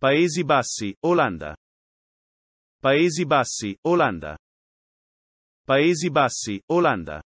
Paesi Bassi, Olanda. Paesi Bassi, Olanda. Paesi Bassi, Olanda.